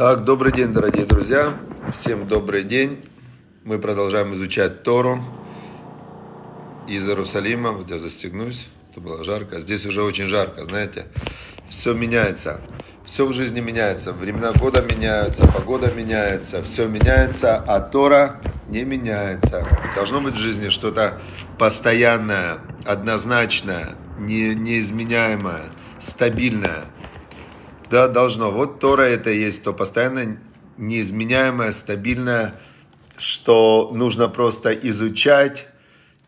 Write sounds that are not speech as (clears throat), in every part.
Так, добрый день, дорогие друзья. Всем добрый день. Мы продолжаем изучать Тору из Иерусалима. Вот я застегнусь, это было жарко. Здесь уже очень жарко, знаете. Все меняется. Все в жизни меняется. Времена года меняются, погода меняется, все меняется, а Тора не меняется. Должно быть в жизни что-то постоянное, однозначное, не, неизменяемое, стабильное – да, должно. Вот Тора это есть то постоянно неизменяемое, стабильное, что нужно просто изучать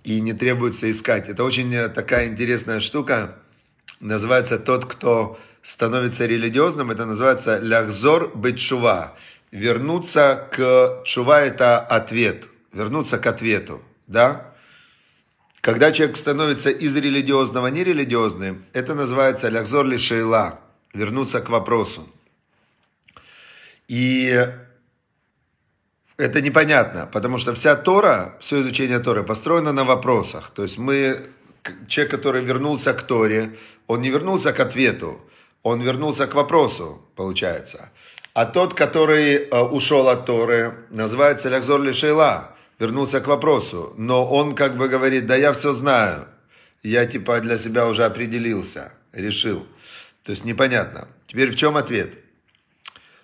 и не требуется искать. Это очень такая интересная штука. Называется тот, кто становится религиозным, это называется ляхзор бетчува. Вернуться к чува – это ответ, вернуться к ответу, да? Когда человек становится из религиозного нерелигиозным, это называется ляхзор лишейла вернуться к вопросу. И это непонятно, потому что вся Тора, все изучение Торы построено на вопросах. То есть мы, человек, который вернулся к Торе, он не вернулся к ответу, он вернулся к вопросу, получается. А тот, который э, ушел от Торы, называется Лягзор Лишейла, вернулся к вопросу. Но он как бы говорит, да я все знаю, я типа для себя уже определился, решил. То есть непонятно. Теперь в чем ответ?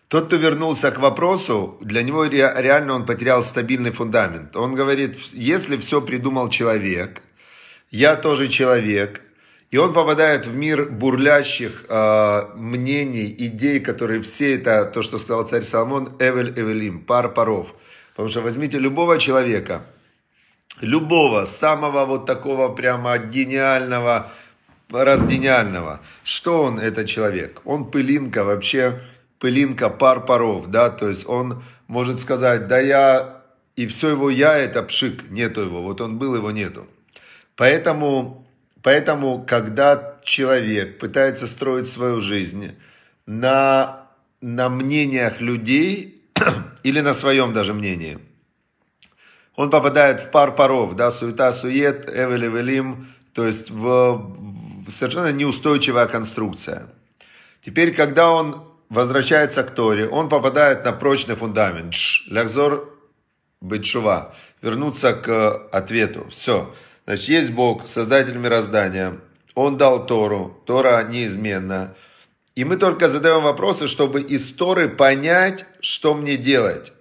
Тот, кто вернулся к вопросу, для него реально он потерял стабильный фундамент. Он говорит, если все придумал человек, я тоже человек, и он попадает в мир бурлящих э, мнений, идей, которые все это, то, что сказал царь Соломон, Эвель Эвелим, пар паров. Потому что возьмите любого человека, любого, самого вот такого прямо гениального, раз гениального. Что он, этот человек? Он пылинка вообще, пылинка пар паров, да, то есть он может сказать, да я, и все его я это пшик, нету его, вот он был, его нету. Поэтому, поэтому когда человек пытается строить свою жизнь на, на мнениях людей (clears throat) или на своем даже мнении, он попадает в пар паров, да, суета-сует, велим, то есть в, совершенно неустойчивая конструкция. Теперь, когда он возвращается к Торе, он попадает на прочный фундамент. Лягзор бычува. Вернуться к ответу. Все. Значит, есть Бог, создатель мироздания. Он дал Тору. Тора неизменна. И мы только задаем вопросы, чтобы из Торы понять, что мне делать.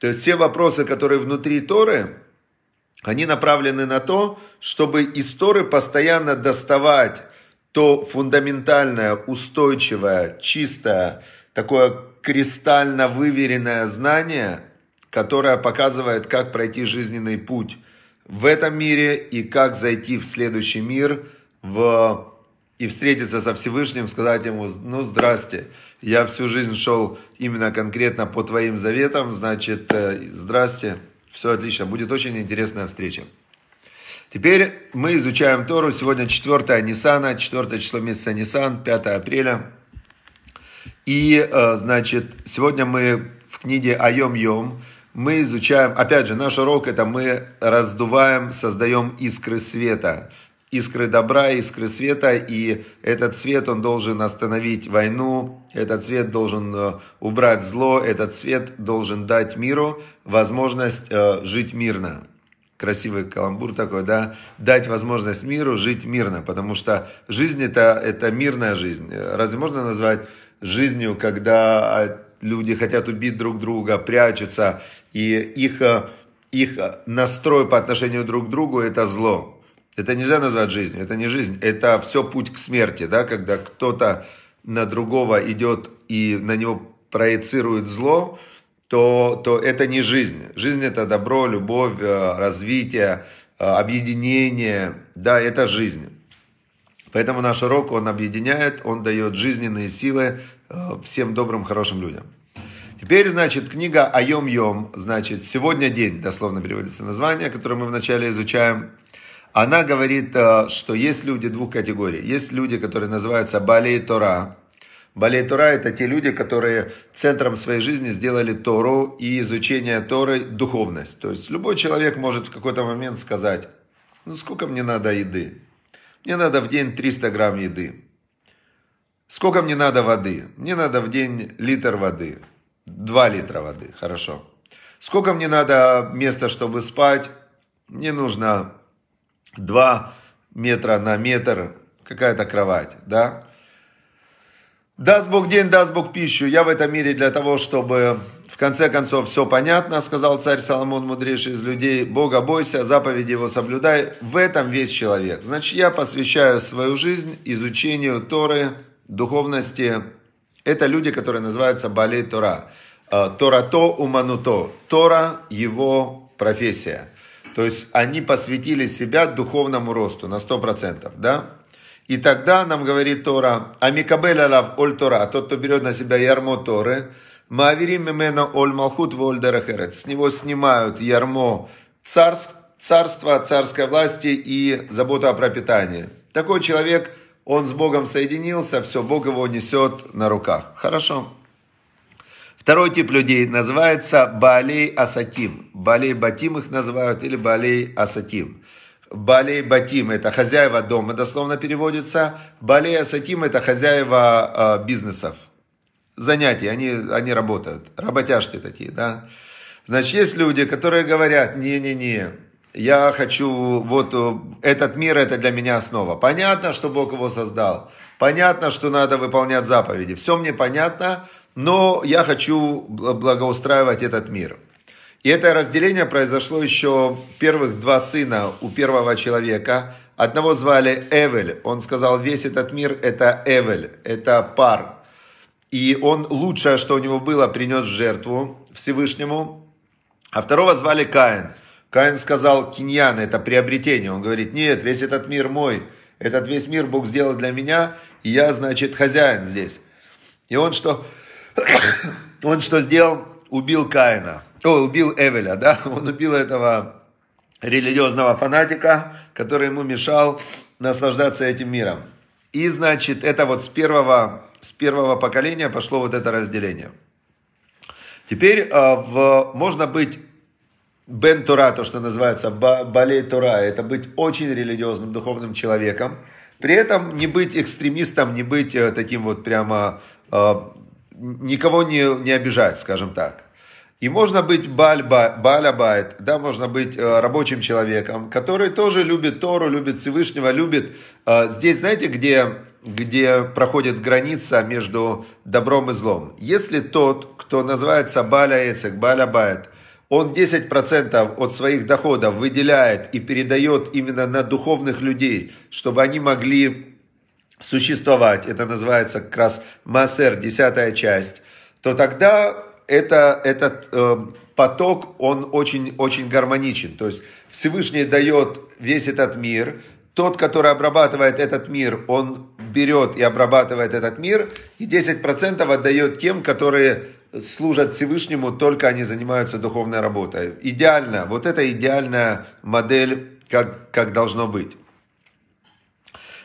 То есть все вопросы, которые внутри Торы, они направлены на то, чтобы из Торы постоянно доставать то фундаментальное, устойчивое, чистое, такое кристально выверенное знание, которое показывает, как пройти жизненный путь в этом мире и как зайти в следующий мир в... и встретиться со Всевышним, сказать ему, ну, здрасте, я всю жизнь шел именно конкретно по твоим заветам, значит, э, здрасте, все отлично, будет очень интересная встреча. Теперь мы изучаем Тору. Сегодня 4 Нисана, 4 число месяца Нисан, 5 апреля. И, э, значит, сегодня мы в книге Айом Йом мы изучаем, опять же, наш урок это мы раздуваем, создаем искры света. Искры добра, искры света, и этот свет, он должен остановить войну, этот свет должен э, убрать зло, этот свет должен дать миру возможность э, жить мирно красивый каламбур такой, да, дать возможность миру жить мирно, потому что жизнь это, это мирная жизнь. Разве можно назвать жизнью, когда люди хотят убить друг друга, прячутся, и их, их настрой по отношению друг к другу это зло. Это нельзя назвать жизнью, это не жизнь, это все путь к смерти, да, когда кто-то на другого идет и на него проецирует зло, то, то это не жизнь. Жизнь – это добро, любовь, э, развитие, э, объединение. Да, это жизнь. Поэтому наш урок, он объединяет, он дает жизненные силы э, всем добрым, хорошим людям. Теперь, значит, книга «Айом-йом», значит, «Сегодня день», дословно переводится название, которое мы вначале изучаем. Она говорит, что есть люди двух категорий. Есть люди, которые называются «Балей Тора», Балей Тура – это те люди, которые центром своей жизни сделали Тору и изучение Торы – духовность. То есть любой человек может в какой-то момент сказать, ну сколько мне надо еды? Мне надо в день 300 грамм еды. Сколько мне надо воды? Мне надо в день литр воды. 2 литра воды, хорошо. Сколько мне надо места, чтобы спать? Мне нужно 2 метра на метр какая-то кровать, да? Даст Бог день, даст Бог пищу. Я в этом мире для того, чтобы в конце концов все понятно, сказал царь Соломон, мудрейший из людей. Бога бойся, заповеди его соблюдай. В этом весь человек. Значит, я посвящаю свою жизнь изучению Торы, духовности. Это люди, которые называются Бали Тора. Торато умануто. Тора его профессия. То есть они посвятили себя духовному росту на 100%. Да? И тогда нам говорит Тора, «Амикабель алав оль Тора», тот, кто берет на себя ярмо Торы, «Маавирим мемена оль малхут воль дерахерет». С него снимают ярмо царств, царства, царской власти и забота о пропитании. Такой человек, он с Богом соединился, все, Бог его несет на руках. Хорошо. Второй тип людей называется балей Асатим. балей Батим их называют или балей Асатим. Балей Батим – это хозяева дома, дословно переводится. Балей Асатим – это хозяева э, бизнесов, занятий, они, они работают, работяжки такие, да. Значит, есть люди, которые говорят, не-не-не, я хочу, вот э, этот мир, это для меня основа. Понятно, что Бог его создал, понятно, что надо выполнять заповеди, все мне понятно, но я хочу благоустраивать этот мир. И это разделение произошло еще первых два сына у первого человека. Одного звали Эвель. Он сказал, весь этот мир – это Эвель, это пар. И он лучшее, что у него было, принес жертву Всевышнему. А второго звали Каин. Каин сказал, киньян – это приобретение. Он говорит, нет, весь этот мир мой. Этот весь мир Бог сделал для меня, и я, значит, хозяин здесь. И он что, (coughs) он что сделал? Убил Каина. Ой, убил Эвеля, да, (laughs) он убил этого религиозного фанатика, который ему мешал наслаждаться этим миром. И, значит, это вот с первого, с первого поколения пошло вот это разделение. Теперь а, в, можно быть Бен Тура, то, что называется Балей Тура, это быть очень религиозным, духовным человеком, при этом не быть экстремистом, не быть э, таким вот прямо, э, никого не, не обижать, скажем так. И можно быть бальба, балябайт, да, можно быть э, рабочим человеком, который тоже любит Тору, любит Всевышнего, любит... Э, здесь, знаете, где, где проходит граница между добром и злом? Если тот, кто называется баля эсек, балябайт, он 10% от своих доходов выделяет и передает именно на духовных людей, чтобы они могли существовать, это называется как раз массер, десятая часть, то тогда это, этот э, поток, он очень-очень гармоничен. То есть Всевышний дает весь этот мир, тот, который обрабатывает этот мир, он берет и обрабатывает этот мир, и 10% отдает тем, которые служат Всевышнему, только они занимаются духовной работой. Идеально, вот это идеальная модель, как, как должно быть.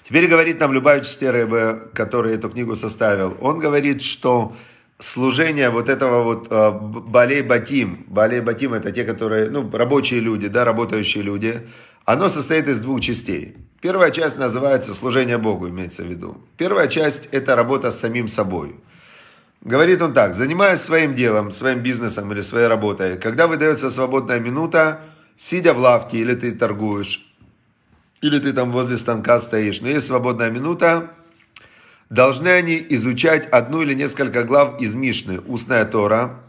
Теперь говорит нам Любавич Стеребе, который эту книгу составил, он говорит, что служение вот этого вот э, болей батим. Болей батим это те, которые, ну, рабочие люди, да, работающие люди. Оно состоит из двух частей. Первая часть называется служение Богу, имеется в виду. Первая часть это работа с самим собой. Говорит он так, занимаясь своим делом, своим бизнесом или своей работой, когда выдается свободная минута, сидя в лавке или ты торгуешь, или ты там возле станка стоишь, но есть свободная минута, Должны они изучать одну или несколько глав из Мишны, устная Тора,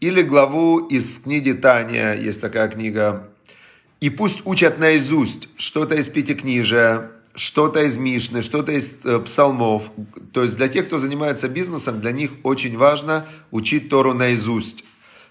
или главу из книги Таня, есть такая книга. И пусть учат наизусть что-то из Пятикнижия, что-то из Мишны, что-то из э, псалмов. То есть для тех, кто занимается бизнесом, для них очень важно учить Тору наизусть.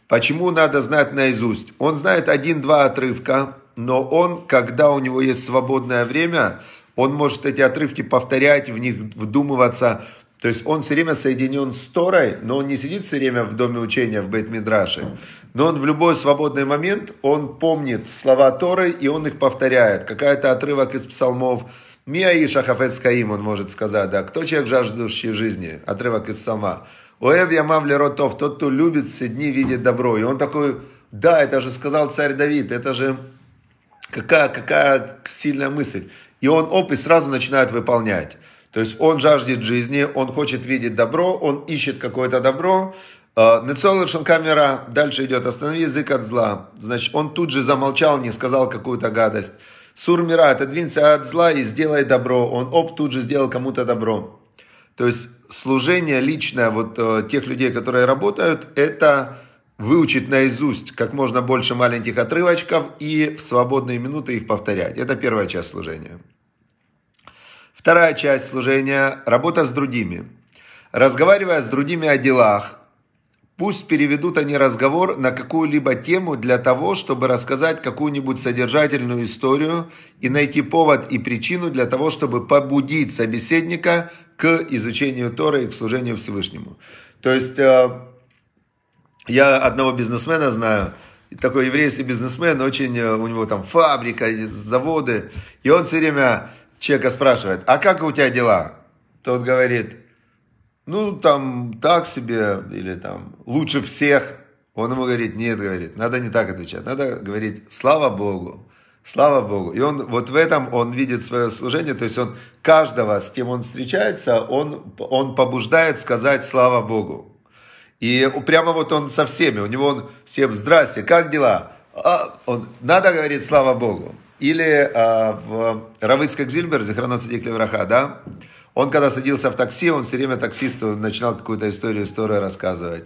Почему надо знать наизусть? Он знает один-два отрывка, но он, когда у него есть свободное время, он может эти отрывки повторять, в них вдумываться. То есть он все время соединен с Торой, но он не сидит все время в доме учения, в Бейтмидраше. Но он в любой свободный момент, он помнит слова Торы, и он их повторяет. Какая-то отрывок из псалмов. Мия и Шахафет Скаим, он может сказать, да. Кто человек, жаждущий жизни? Отрывок из Сама: Оэв Ямав Леротов, тот, кто любит все дни, видит добро. И он такой, да, это же сказал царь Давид, это же какая, какая сильная мысль и он оп, и сразу начинает выполнять. То есть он жаждет жизни, он хочет видеть добро, он ищет какое-то добро. Нецолышен э, камера, дальше идет, останови язык от зла. Значит, он тут же замолчал, не сказал какую-то гадость. Сурмира, отодвинься от зла и сделай добро. Он оп, тут же сделал кому-то добро. То есть служение личное вот э, тех людей, которые работают, это выучить наизусть как можно больше маленьких отрывочков и в свободные минуты их повторять. Это первая часть служения. Вторая часть служения – работа с другими. Разговаривая с другими о делах, пусть переведут они разговор на какую-либо тему для того, чтобы рассказать какую-нибудь содержательную историю и найти повод и причину для того, чтобы побудить собеседника к изучению Торы и к служению Всевышнему. То есть, э, я одного бизнесмена знаю, такой еврейский бизнесмен, очень э, у него там фабрика, заводы, и он все время человека спрашивает, а как у тебя дела? Тот говорит, ну там так себе, или там лучше всех. Он ему говорит, нет, говорит, надо не так отвечать, надо говорить, слава Богу, слава Богу. И он вот в этом, он видит свое служение, то есть он каждого, с кем он встречается, он, он побуждает сказать слава Богу. И прямо вот он со всеми, у него он всем, здрасте, как дела? А, он, надо говорить слава Богу. Или э, в Равыцкак Зильбер, Захрана Цадик Левраха, да? Он, когда садился в такси, он все время таксисту начинал какую-то историю, историю рассказывать.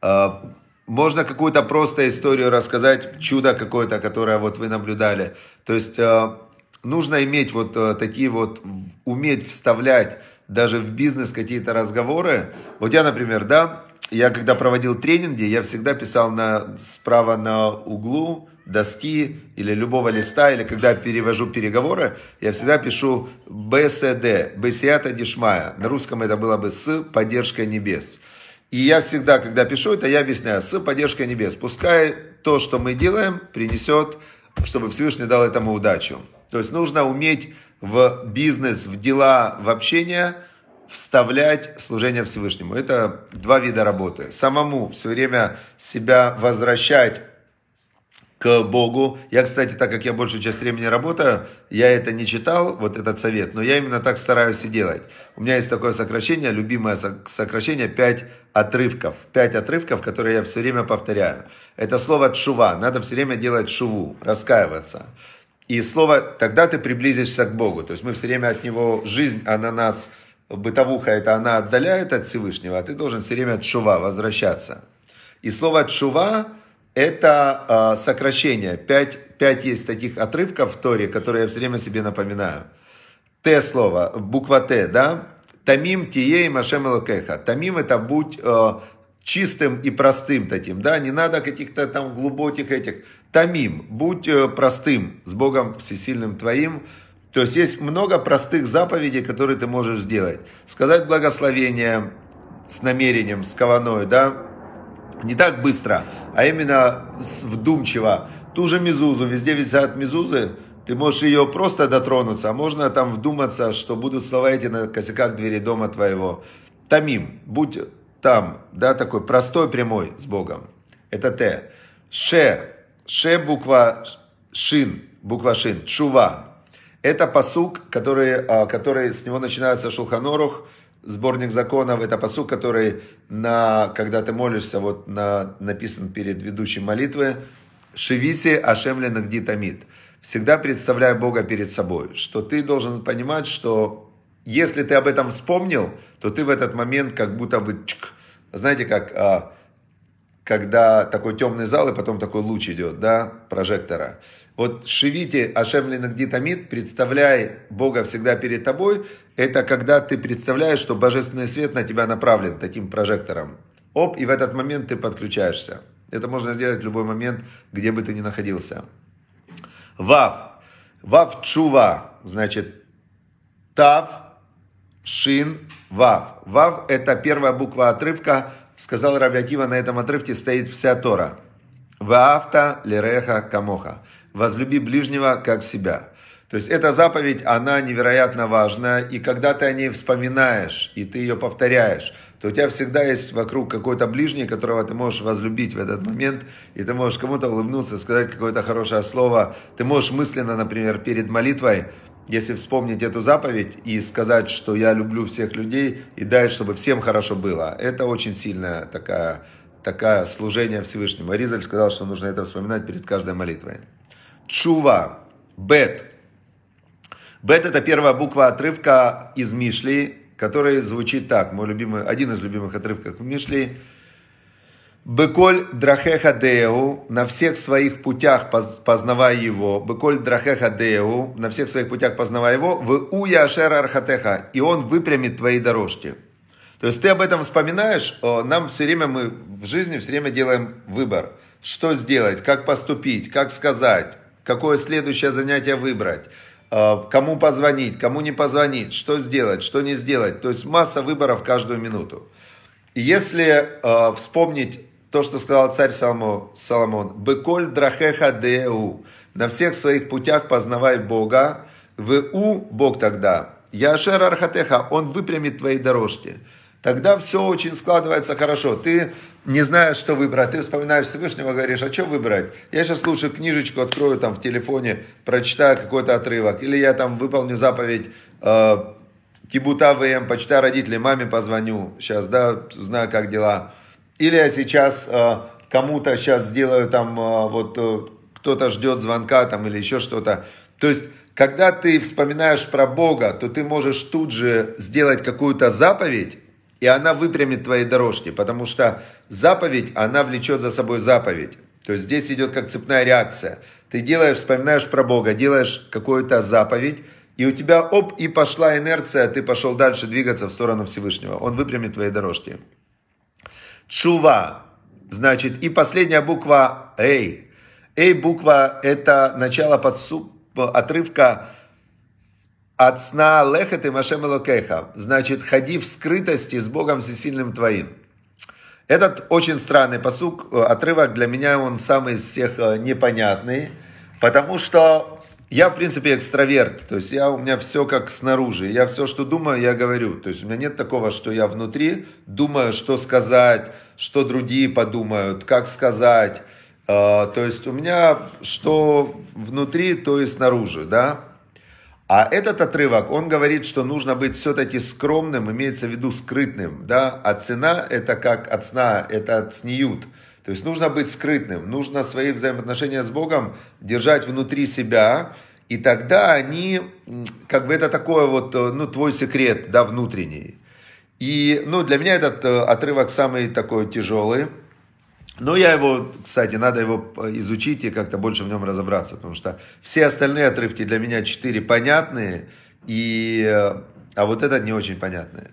А, можно какую-то просто историю рассказать, чудо какое-то, которое вот вы наблюдали. То есть а, нужно иметь вот такие вот, уметь вставлять даже в бизнес какие-то разговоры. Вот я, например, да, я когда проводил тренинги, я всегда писал на, справа на углу доски или любого листа, или когда перевожу переговоры, я всегда пишу БСД, Бесията Дишмая. На русском это было бы «С поддержкой небес». И я всегда, когда пишу это, я объясняю «С поддержкой небес». Пускай то, что мы делаем, принесет, чтобы Всевышний дал этому удачу. То есть нужно уметь в бизнес, в дела, в общение – вставлять служение Всевышнему. Это два вида работы. Самому все время себя возвращать к Богу. Я, кстати, так как я большую часть времени работаю, я это не читал, вот этот совет, но я именно так стараюсь и делать. У меня есть такое сокращение, любимое сокращение, пять отрывков. Пять отрывков, которые я все время повторяю. Это слово «чува». Надо все время делать шуву, раскаиваться. И слово «тогда ты приблизишься к Богу». То есть мы все время от Него, жизнь, она нас, бытовуха, это она отдаляет от Всевышнего, а ты должен все время чува возвращаться. И слово «чува» Это э, сокращение. Пять, пять есть таких отрывков в Торе, которые я все время себе напоминаю. Т слово, буква Т, да? Тамим тией машем элокеха. Тамим это будь э, чистым и простым таким, да? Не надо каких-то там глубоких этих. Тамим, будь э, простым с Богом всесильным твоим. То есть есть много простых заповедей, которые ты можешь сделать. Сказать благословение с намерением, с кованой, да? не так быстро, а именно вдумчиво. Ту же мизузу, везде висят мизузы, ты можешь ее просто дотронуться, а можно там вдуматься, что будут слова эти на косяках двери дома твоего. Тамим, будь там, да, такой простой прямой с Богом. Это Т. Ше, ше буква шин, буква шин, чува. Это посук, который, а, который с него начинается шулханорух, сборник законов, это посуд, который, на, когда ты молишься, вот на, написан перед ведущей молитвы, «Шивиси Ашем Ленагди Тамид». Всегда представляй Бога перед собой, что ты должен понимать, что если ты об этом вспомнил, то ты в этот момент как будто бы, чик, знаете, как а, когда такой темный зал и потом такой луч идет, да, прожектора. Вот шивите Ашем Ленагдитамид, представляй Бога всегда перед тобой, это когда ты представляешь, что божественный свет на тебя направлен таким прожектором. Оп, и в этот момент ты подключаешься. Это можно сделать в любой момент, где бы ты ни находился. Вав. Вав чува. Значит, тав, шин, вав. Вав – это первая буква отрывка. Сказал Рабиатива, на этом отрывке стоит вся Тора. Ваавта лереха камоха. Возлюби ближнего, как себя. То есть эта заповедь, она невероятно важна, и когда ты о ней вспоминаешь, и ты ее повторяешь, то у тебя всегда есть вокруг какой-то ближний, которого ты можешь возлюбить в этот момент, и ты можешь кому-то улыбнуться, сказать какое-то хорошее слово. Ты можешь мысленно, например, перед молитвой, если вспомнить эту заповедь и сказать, что я люблю всех людей и дай, чтобы всем хорошо было. Это очень сильная такая, такая служение Всевышнему. Ризаль сказал, что нужно это вспоминать перед каждой молитвой. Чува. Бет. Бет – это первая буква отрывка из Мишли, который звучит так. Мой любимый, один из любимых отрывков в Мишли. Быколь драхеха деу, на всех своих путях познавай его. Быколь драхеха деу, на всех своих путях познавай его. В уя ашер архатеха, и он выпрямит твои дорожки. То есть ты об этом вспоминаешь, нам все время мы в жизни все время делаем выбор. Что сделать, как поступить, как сказать, какое следующее занятие выбрать – Э, кому позвонить, кому не позвонить, что сделать, что не сделать. То есть масса выборов каждую минуту. И если э, вспомнить то, что сказал царь Соломон, Соломон «Беколь драхеха деу» «На всех своих путях познавай Бога, веу Бог тогда, яшер архатеха, Он выпрямит твои дорожки». Тогда все очень складывается хорошо. Ты не знаешь, что выбрать. Ты вспоминаешь Всевышнего, говоришь, а что выбрать? Я сейчас лучше книжечку открою там в телефоне, прочитаю какой-то отрывок. Или я там выполню заповедь э, Кибута ВМ, почитаю родителей, маме позвоню. Сейчас, да, знаю, как дела. Или я сейчас э, кому-то сейчас сделаю там, э, вот э, кто-то ждет звонка там или еще что-то. То есть, когда ты вспоминаешь про Бога, то ты можешь тут же сделать какую-то заповедь, и она выпрямит твои дорожки, потому что заповедь, она влечет за собой заповедь. То есть здесь идет как цепная реакция. Ты делаешь, вспоминаешь про Бога, делаешь какую-то заповедь, и у тебя оп, и пошла инерция, ты пошел дальше двигаться в сторону Всевышнего. Он выпрямит твои дорожки. Чува. Значит, и последняя буква Эй. Эй буква это начало подсуп, отрывка от сна лехет и машем элокеха. Значит, ходи в скрытости с Богом всесильным твоим. Этот очень странный посук, э, отрывок для меня он самый из всех э, непонятный, потому что я, в принципе, экстраверт, то есть я, у меня все как снаружи, я все, что думаю, я говорю, то есть у меня нет такого, что я внутри думаю, что сказать, что другие подумают, как сказать, э, то есть у меня что внутри, то и снаружи, да, а этот отрывок, он говорит, что нужно быть все-таки скромным, имеется в виду скрытным, да, а цена это как от сна, это от сниют. То есть нужно быть скрытным, нужно свои взаимоотношения с Богом держать внутри себя, и тогда они, как бы это такое вот, э, ну, твой секрет, да, внутренний. И, ну, для меня этот э, отрывок самый такой тяжелый, но я его, кстати, надо его э, изучить и как-то больше в нем разобраться, потому что все остальные отрывки для меня четыре понятные, и, э, а вот этот не очень понятный.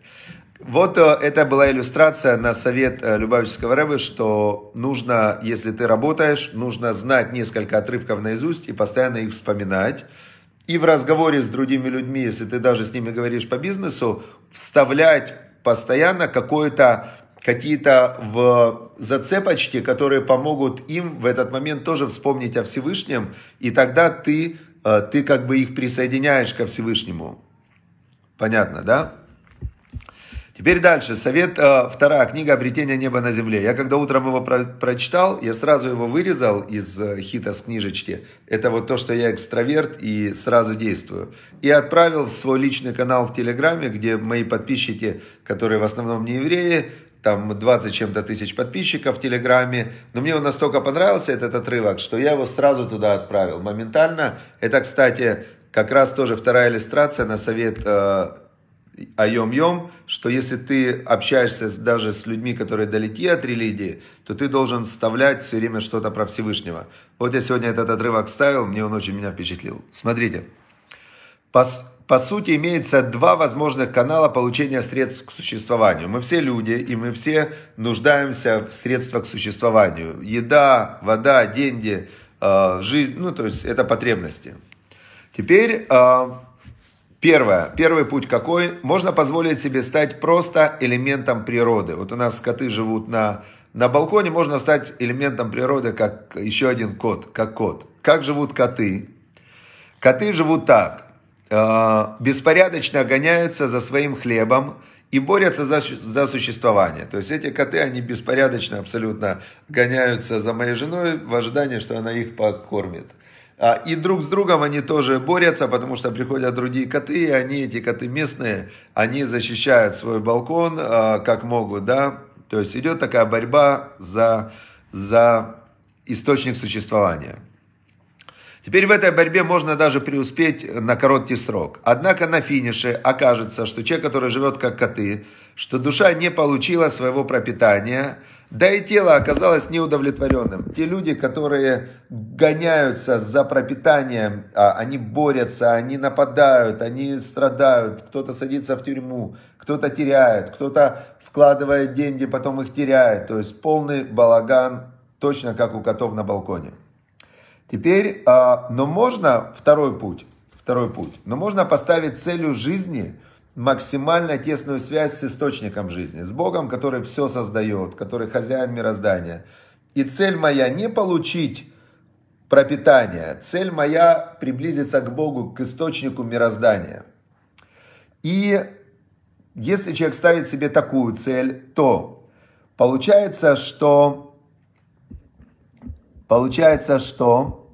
Вот э, это была иллюстрация на совет Любавического Рэбы, что нужно, если ты работаешь, нужно знать несколько отрывков наизусть и постоянно их вспоминать. И в разговоре с другими людьми, если ты даже с ними говоришь по бизнесу, вставлять постоянно какое-то какие-то в зацепочки, которые помогут им в этот момент тоже вспомнить о Всевышнем, и тогда ты, э, ты как бы их присоединяешь ко Всевышнему. Понятно, да? Теперь дальше. Совет, э, вторая книга «Обретение неба на земле». Я когда утром его про прочитал, я сразу его вырезал из э, хита с книжечки. Это вот то, что я экстраверт и сразу действую. И отправил в свой личный канал в Телеграме, где мои подписчики, которые в основном не евреи, там 20 чем-то тысяч подписчиков в Телеграме. Но мне он настолько понравился, этот отрывок, что я его сразу туда отправил, моментально. Это, кстати, как раз тоже вторая иллюстрация на совет э, Айом-Йом, что если ты общаешься даже с людьми, которые далеки от религии, то ты должен вставлять все время что-то про Всевышнего. Вот я сегодня этот отрывок вставил, мне он очень меня впечатлил. Смотрите. По, по сути, имеется два возможных канала получения средств к существованию. Мы все люди, и мы все нуждаемся в средствах к существованию. Еда, вода, деньги, э, жизнь, ну, то есть это потребности. Теперь э, первое. Первый путь какой? Можно позволить себе стать просто элементом природы. Вот у нас коты живут на, на балконе, можно стать элементом природы, как еще один кот, как кот. Как живут коты? Коты живут так. Э, беспорядочно гоняются за своим хлебом и борются за, за существование. То есть эти коты, они беспорядочно абсолютно гоняются за моей женой в ожидании, что она их покормит. А, и друг с другом они тоже борются, потому что приходят другие коты, и они, эти коты местные, они защищают свой балкон э, как могут, да. То есть идет такая борьба за, за источник существования. Теперь в этой борьбе можно даже преуспеть на короткий срок. Однако на финише окажется, что человек, который живет как коты, что душа не получила своего пропитания, да и тело оказалось неудовлетворенным. Те люди, которые гоняются за пропитанием, а они борются, они нападают, они страдают, кто-то садится в тюрьму, кто-то теряет, кто-то вкладывает деньги, потом их теряет. То есть полный балаган, точно как у котов на балконе. Теперь, а, но можно второй путь, второй путь, но можно поставить целью жизни максимально тесную связь с источником жизни, с Богом, который все создает, который хозяин мироздания. И цель моя не получить пропитание, цель моя приблизиться к Богу, к источнику мироздания. И если человек ставит себе такую цель, то получается, что Получается, что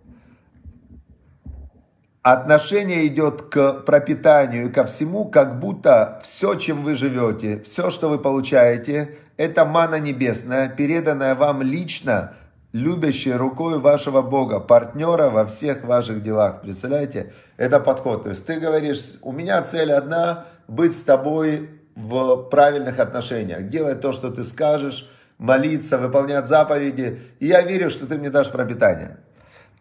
отношение идет к пропитанию и ко всему, как будто все, чем вы живете, все, что вы получаете, это мана небесная, переданная вам лично, любящей рукой вашего Бога, партнера во всех ваших делах. Представляете? Это подход. То есть ты говоришь, у меня цель одна, быть с тобой в правильных отношениях, делать то, что ты скажешь, молиться, выполнять заповеди, и я верю, что ты мне дашь пропитание.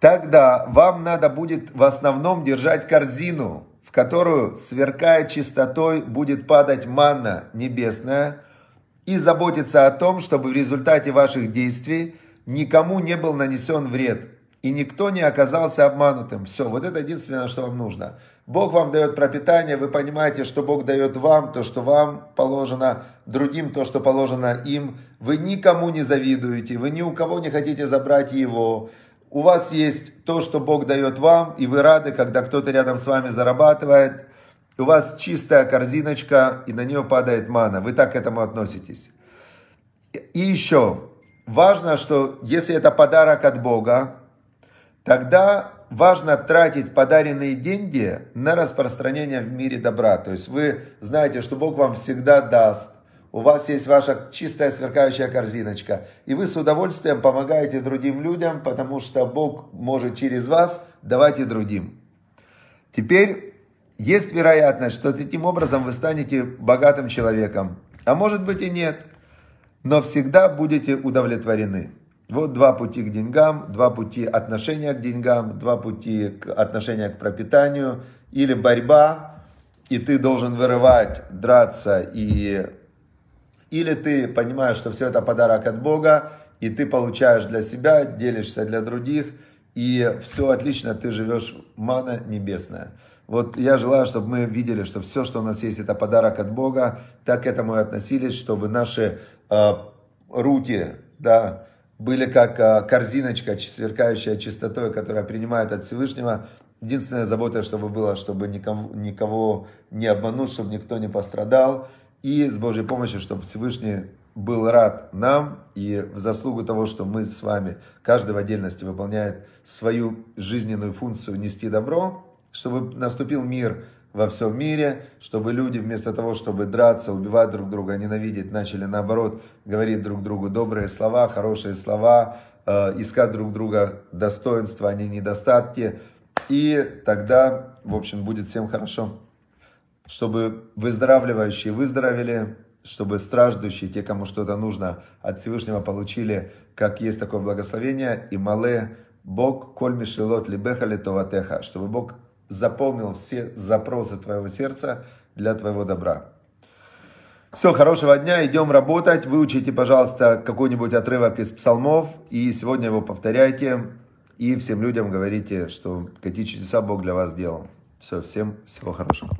Тогда вам надо будет в основном держать корзину, в которую, сверкая чистотой, будет падать манна небесная, и заботиться о том, чтобы в результате ваших действий никому не был нанесен вред – и никто не оказался обманутым. Все, вот это единственное, что вам нужно. Бог вам дает пропитание, вы понимаете, что Бог дает вам то, что вам положено, другим то, что положено им. Вы никому не завидуете, вы ни у кого не хотите забрать его. У вас есть то, что Бог дает вам, и вы рады, когда кто-то рядом с вами зарабатывает. У вас чистая корзиночка, и на нее падает мана. Вы так к этому относитесь. И еще, важно, что если это подарок от Бога, тогда важно тратить подаренные деньги на распространение в мире добра. То есть вы знаете, что Бог вам всегда даст. У вас есть ваша чистая сверкающая корзиночка. И вы с удовольствием помогаете другим людям, потому что Бог может через вас давать и другим. Теперь есть вероятность, что таким образом вы станете богатым человеком. А может быть и нет. Но всегда будете удовлетворены. Вот два пути к деньгам, два пути отношения к деньгам, два пути к отношения к пропитанию. Или борьба, и ты должен вырывать, драться, и... или ты понимаешь, что все это подарок от Бога, и ты получаешь для себя, делишься для других, и все отлично, ты живешь мана небесная. Вот я желаю, чтобы мы видели, что все, что у нас есть, это подарок от Бога, так к этому и относились, чтобы наши э, руки, да, были как а, корзиночка, сверкающая чистотой, которая принимает от Всевышнего. Единственная забота, чтобы было, чтобы никого, никого не обманул, чтобы никто не пострадал. И с Божьей помощью, чтобы Всевышний был рад нам и в заслугу того, что мы с вами, каждый в отдельности выполняет свою жизненную функцию нести добро, чтобы наступил мир во всем мире, чтобы люди вместо того, чтобы драться, убивать друг друга, ненавидеть, начали наоборот говорить друг другу добрые слова, хорошие слова, э, искать друг друга достоинства, а не недостатки. И тогда, в общем, будет всем хорошо. Чтобы выздоравливающие выздоровели, чтобы страждущие, те, кому что-то нужно, от Всевышнего получили, как есть такое благословение, и мале Бог, коль мишелот либехали товатеха, чтобы Бог заполнил все запросы твоего сердца для твоего добра. Все, хорошего дня, идем работать. Выучите, пожалуйста, какой-нибудь отрывок из псалмов, и сегодня его повторяйте, и всем людям говорите, что какие чудеса Бог для вас сделал. Все, всем всего хорошего.